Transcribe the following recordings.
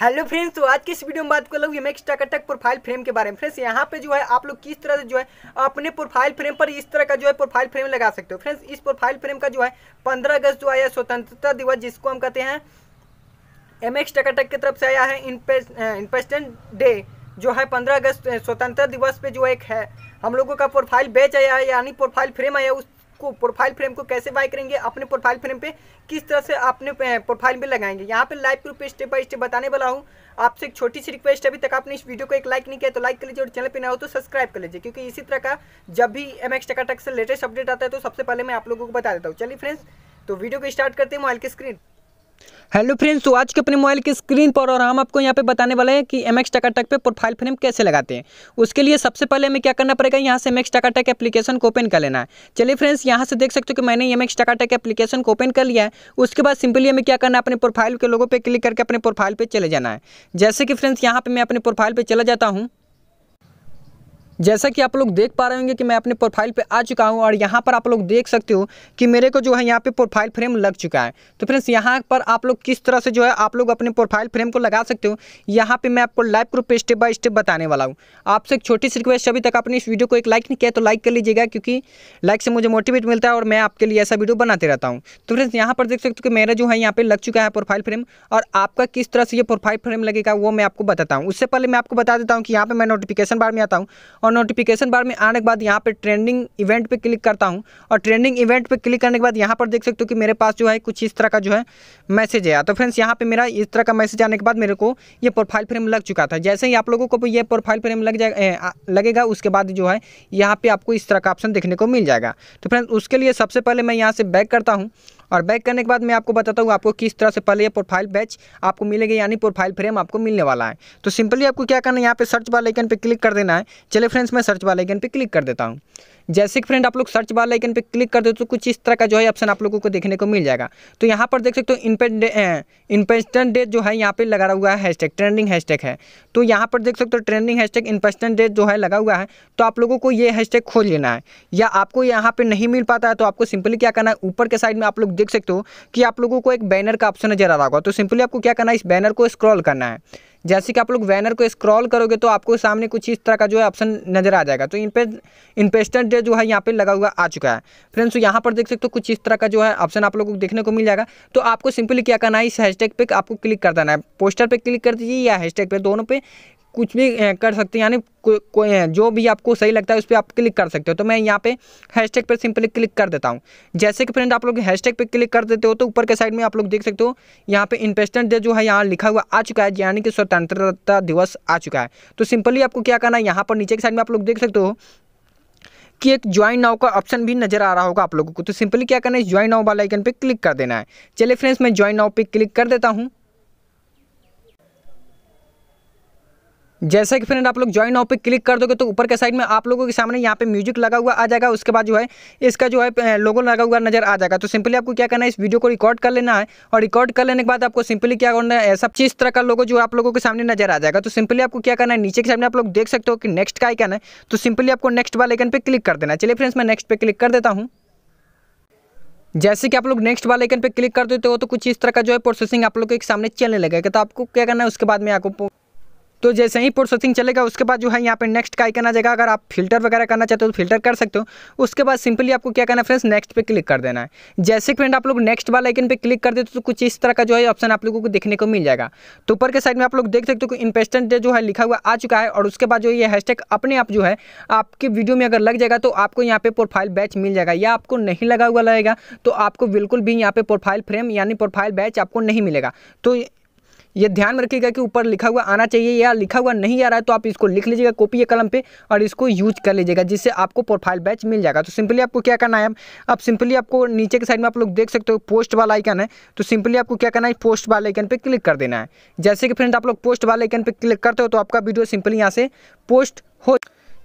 hello friends तो आज के इस वीडियो में बात कर लूँगी मैं एक्स्ट्रा कटक प्रोफाइल फ्रेम के बारे में फ्रेंड्स यहाँ पे जो है आप लोग किस तरह से जो है अपने प्रोफाइल फ्रेम पर इस तरह का जो है प्रोफाइल फ्रेम लगा सकते हो फ्रेंड्स इस प्रोफाइल फ्रेम का जो है पंद्रह अगस्त जो आया स्वतंत्रता दिवस जिसको हम कहते हैं एम एक्स टकाटक की तरफ से आया है इंपेस्टेंट डे जो है पंद्रह अगस्त स्वतंत्रता दिवस पे जो एक है हम लोगों का प्रोफाइल बैच आया है यानी प्रोफाइल फ्रेम आया उस को प्रोफाइल फ्रेम को कैसे बाय करेंगे अपने प्रोफाइल फ्रेम पे किस तरह से अपने प्रोफाइल में लगाएंगे यहाँ पे live proof step by step बताने वाला हूँ आपसे एक छोटी सी रिक्वेस्ट अभी तक आपने इस वीडियो को एक लाइक नहीं किया तो लाइक कर लीजिए और चैनल पर ना हो तो सब्सक्राइब कर लीजिए क्योंकि इसी तरह का जब भी एम एक्स टका से लेटेस्ट अपडेट आता है तो सबसे पहले मैं आप लोगों को बता देता हूँ चलिए फ्रेंड्स तो वीडियो को स्टार्ट करते हैं मोबाइल की स्क्रीन हेलो फ्रेंड्स तो आज के अपने मोबाइल की स्क्रीन पर और हम आपको यहाँ पे बताने वाले हैं कि एम एक्स टकाटक पर प्रोफाइल फ्रेम कैसे लगाते हैं उसके लिए सबसे पहले हमें क्या करना पड़ेगा यहाँ से एम एक्स टकाटक एप्लीकेशन को ओपन कर लेना है चलिए फ्रेंड्स यहाँ से देख सकते हो कि मैंने एम एक्स टकाटक एप्लीकेशन को ओपन कर लिया है उसके बाद सिंपली हमें क्या करना है अपने प्रोफाइल के लोगों पर क्लिक करके अपने प्रोफाइल पर चले जाना है जैसे कि फ्रेंड्स यहाँ पर मैं अपने प्रोफाइल पर चला जाता हूँ जैसा कि आप लोग देख पा रहे होंगे कि मैं अपने प्रोफाइल पे आ चुका हूँ और यहाँ पर आप लोग देख सकते हो कि मेरे को जो है यहाँ पे प्रोफाइल फ्रेम लग चुका है तो फ्रेंड्स यहाँ पर आप लोग किस तरह से जो है आप लोग अपने प्रोफाइल फ्रेम को लगा सकते हो यहाँ पे मैं आपको live group step by step बताने वाला हूँ आपसे एक छोटी सी रिक्वेस्ट अभी तक आपने इस वीडियो को एक लाइक नहीं किया तो लाइक कर लीजिएगा क्योंकि लाइक से मुझे मोटिवेट मिलता है और मैं आपके लिए ऐसा वीडियो बनाते रहता हूँ तो फ्रेंड्स यहाँ पर देख सकते हो कि मेरा जो है यहाँ पर लग चुका है प्रोफाइल फ्रेम और आपका किस तरह से ये प्रोफाइल फ्रेम लगेगा वो मैं आपको बताता हूँ उससे पहले मैं आपको बता देता हूँ कि यहाँ पर मैं नोटिफिकेशन बार में आता हूँ और नोटिफिकेशन बार में आने के बाद यहाँ पर ट्रेंडिंग इवेंट पर क्लिक करता हूँ और ट्रेंडिंग इवेंट पर क्लिक करने के बाद यहाँ पर देख सकते हो कि मेरे पास जो है कुछ इस तरह का जो है मैसेज आया तो फ्रेंड्स यहाँ पर मेरा इस तरह का मैसेज आने के बाद मेरे को ये प्रोफाइल फ्रेम लग चुका था जैसे ही आप लोगों को ये प्रोफाइल फ्रेम लग जाए लगेगा उसके बाद जो है यहाँ पर आपको इस तरह का ऑप्शन देखने को मिल जाएगा तो फ्रेंड्स उसके लिए सबसे पहले मैं यहाँ से बैक करता हूँ और बैक करने के बाद मैं आपको बताता हूँ आपको किस तरह से पहले ये प्रोफाइल बैच आपको मिलेगा यानी प्रोफाइल फ्रेम आपको मिलने वाला है तो सिंपली आपको क्या करना है यहाँ पे सर्च वाले आइकन पर क्लिक कर देना है चले फ्रेंड्स मैं सर्च वाले आइकन पर क्लिक कर देता हूँ जैसे कि फ्रेंड आप लोग सर्च बार लाइकन पर क्लिक कर दे तो कुछ इस तरह का जो है ऑप्शन आप लोगों को देखने को मिल जाएगा तो यहाँ पर देख सकते हो इनपेंड इनपेस्टेंट डेट जो है यहाँ पर लगा हुआ है हैशटैग ट्रेंडिंग हैशटैग है तो यहाँ पर देख सकते हो ट्रेंडिंग हैशटैग इनपेस्टेंट डेट जो है लगा हुआ है तो आप लोगों को ये हैशटैग खोल लेना है या आपको यहाँ पर नहीं मिल पाता है तो आपको सिंपली क्या करना है ऊपर के साइड में आप लोग देख सकते हो कि आप लोगों को एक बैनर का ऑप्शन नजर आ रहा होगा तो सिंपली आपको क्या करना है इस बैनर को स्क्रॉल करना है जैसे कि आप लोग बैनर को स्क्रॉल करोगे तो आपको सामने कुछ इस तरह का जो है ऑप्शन नजर आ जाएगा तो इन पे इन्वेस्टर डेट जो है यहाँ पे लगा हुआ आ चुका है फ्रेंड्स तो यहाँ पर देख सकते हो तो कुछ इस तरह का जो है ऑप्शन आप लोगों को देखने को मिल जाएगा तो आपको सिंपली क्या करना है इस हैशटैग पे आपको क्लिक कर देना है पोस्टर पे क्लिक कर दीजिए या हैशटैग पे दोनों पे कुछ भी कर सकते हैं यानी कोई जो भी आपको सही लगता है उस पर आप क्लिक कर सकते हो तो मैं यहाँ पे हैशटैग पर सिंपली क्लिक कर देता हूँ जैसे कि फ्रेंड आप लोग हैशटैग पे क्लिक कर देते हो तो ऊपर के साइड में आप लोग देख सकते हो यहाँ पे इन्वेस्टमेंट डे जो है यहाँ लिखा हुआ आ चुका है यानी कि स्वतंत्रता दिवस आ चुका है तो सिंपली आपको क्या करना है यहाँ पर नीचे के साइड में आप लोग देख सकते हो कि एक ज्वाइन नाव का ऑप्शन भी नजर आ रहा होगा आप लोगों को तो सिंपली क्या करना है ज्वाइन नाव वाला आइकन पे क्लिक कर देना है चलिए फ्रेंड्स मैं ज्वाइन नाव पे क्लिक कर देता हूँ जैसे कि फ्रेंड आप लोग ज्वाइन ऑफ पे क्लिक कर दोगे तो ऊपर के साइड में आप लोगों के सामने यहाँ पे म्यूजिक लगा हुआ आ जाएगा उसके बाद जो है इसका जो है लोगो लगा हुआ नजर आ जाएगा तो सिंपली आपको क्या करना है इस वीडियो को रिकॉर्ड कर लेना है और रिकॉर्ड कर लेने के बाद आपको सिंपली क्या करना है सब चीज़ तरह का लोगो जो आप लोगों के सामने नजर आ जाएगा तो सिंपली आपको क्या करना है नीचे के सामने आप लोग देख सकते हो कि नेक्स्ट का आइकन है तो सिंपली आपको नेक्स्ट वाले आइकन पर क्लिक कर देना चलिए फ्रेंड्स मैं नेक्स्ट पे क्लिक कर देता हूँ जैसे कि आप लोग नेक्स्ट वाले आइकन पे क्लिक कर देते हो तो, तो कुछ इस तरह का जो है प्रोसेसिंग आप लोग के सामने चलने लगेगा तो आपको क्या करना है उसके बाद में आपको तो जैसे ही प्रोसेसिंग चलेगा उसके बाद जो है यहाँ पे नेक्स्ट का आइकन आ जाएगा अगर आप फिल्टर वगैरह करना चाहते हो तो फिल्टर कर सकते हो उसके बाद सिंपली आपको क्या करना है फ्रेंड्स नेक्स्ट पे क्लिक कर देना है जैसे फ्रेंड आप लोग नेक्स्ट वाला आइकन पे क्लिक कर देते तो कुछ इस तरह का जो है ऑप्शन आप लोगों को देखने को मिल जाएगा तो ऊपर के साइड में आप लोग देख सकते हो कि इंपेस्टेंट डे जो है लिखा हुआ आ चुका है और उसके बाद जो ये हैशटैग अपने आप जो है आपके वीडियो में अगर लग जाएगा तो आपको यहाँ पे प्रोफाइल बैच मिल जाएगा या आपको नहीं लगा हुआ लगेगा तो आपको बिल्कुल भी यहाँ पे प्रोफाइल फ्रेम यानी प्रोफाइल बैच आपको नहीं मिलेगा तो ये ध्यान में रखिएगा कि ऊपर लिखा हुआ आना चाहिए या लिखा हुआ नहीं आ रहा है तो आप इसको लिख लीजिएगा कॉपी या कलम पे और इसको यूज कर लीजिएगा जिससे आपको प्रोफाइल बैच मिल जाएगा तो सिंपली आपको क्या करना है अब सिंपली आपको नीचे के साइड में आप लोग देख सकते हो पोस्ट वाला आइकन है तो सिंपली आपको क्या करना है पोस्ट वाले आइकन पर क्लिक कर देना है जैसे कि फ्रेंड आप लोग पोस्ट वाले आइकन पर क्लिक करते हो तो आपका वीडियो सिंपली यहाँ से पोस्ट हो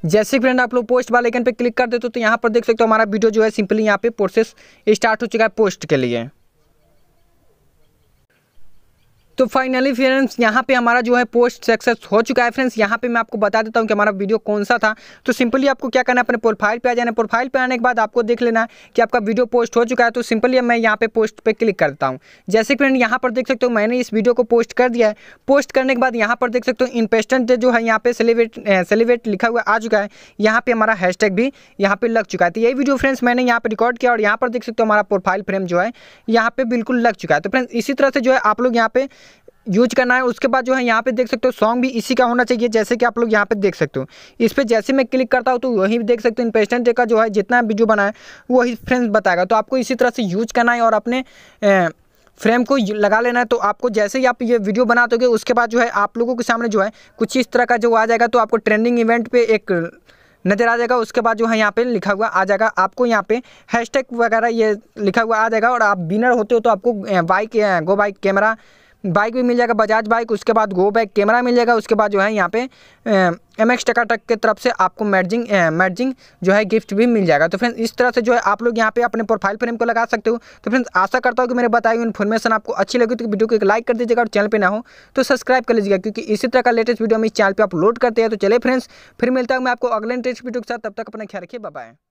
जैसे फ्रेंड आप लोग पोस्ट वाले आइकन पर क्लिक कर देते हो तो यहाँ पर देख सकते हो हमारा वीडियो जो है सिंपली यहाँ पे प्रोसेस स्टार्ट हो चुका है पोस्ट के लिए तो फाइनली फ्रेंड्स यहाँ पे हमारा जो है पोस्ट सक्सेस हो चुका है फ्रेंड्स यहाँ पे मैं आपको बता देता हूँ कि हमारा वीडियो कौन सा था तो सिंपली आपको क्या करना है अपने प्रोफाइल पे आ जाना है प्रोफाइल पे आने के बाद आपको देख लेना है कि आपका वीडियो पोस्ट हो चुका है तो सिंपली मैं यहाँ पे पोस्ट पे क्लिक करता हूँ जैसे कि फ्रेंड यहाँ पर देख सकते हो मैंने इस वीडियो को पोस्ट कर दिया है पोस्ट करने के बाद यहाँ पर देख सकते हो इनपेस्टेंट जो है यहाँ पे सेलिब्रेट सेलिब्रेट लिखा हुआ आ चुका है यहाँ पर हमारा हैशटैग भी यहाँ पर लग चुका है तो यही वीडियो फ्रेंड्स मैंने यहाँ पर रिकॉर्ड किया और यहाँ पर देख सकते हो हमारा प्रोफाइल फ्रेम जो है यहाँ पर बिल्कुल लग चुका है तो फ्रेंड्स इसी तरह से जो है आप लोग यहाँ पर यूज करना है उसके बाद जो है यहाँ पे देख सकते हो सॉन्ग भी इसी का होना चाहिए जैसे कि आप लोग यहाँ पे देख सकते हो इस पर जैसे मैं क्लिक करता हूँ तो वहीं देख सकते हो इंपेस्टेंट का जो है जितना वीडियो बनाए वही फ्रेम बताएगा तो आपको इसी तरह से यूज करना है और अपने फ्रेम को लगा लेना है तो आपको जैसे ही आप ये वीडियो बना दोगे उसके बाद जो है आप लोगों के सामने जो है कुछ इस तरह का जो आ जाएगा तो आपको ट्रेंडिंग इवेंट पे एक नज़र आ जाएगा उसके बाद जो है यहाँ पे लिखा हुआ आ जाएगा आपको यहाँ पे हैशटैग वगैरह ये लिखा हुआ आ जाएगा और आप बिनर होते हो तो आपको bike go bike camera bike भी मिल जाएगा बजाज बाइक उसके बाद गो बैक कैमरा मिल जाएगा उसके बाद जो है यहाँ पे एम एक्स टका टक की तरफ से आपको मैजिंग मैजिंग जो है गिफ्ट भी मिल जाएगा तो फ्रेंड्स इस तरह से जो है आप लोग यहाँ पे अपने प्रोफाइल फ्रेम को लगा सकते हो तो फ्रेंड्स आशा करता हूँ कि मेरे बताई हुई इन्फॉर्मेशन आपको अच्छी लगी तो वीडियो को एक लाइक कर दीजिएगा और चैनल पर ना हो तो सब्सक्राइब कर लीजिएगा क्योंकि इसी तरह का लेटेस्ट वीडियो हम इस चैनल पर अपलोड करते हैं तो चले फ्रेंड्स फिर मिलता हूँ मैं आपको अगले लेटेस्ट वीडियो के साथ तब तक अपना ख्याल रखिए बाय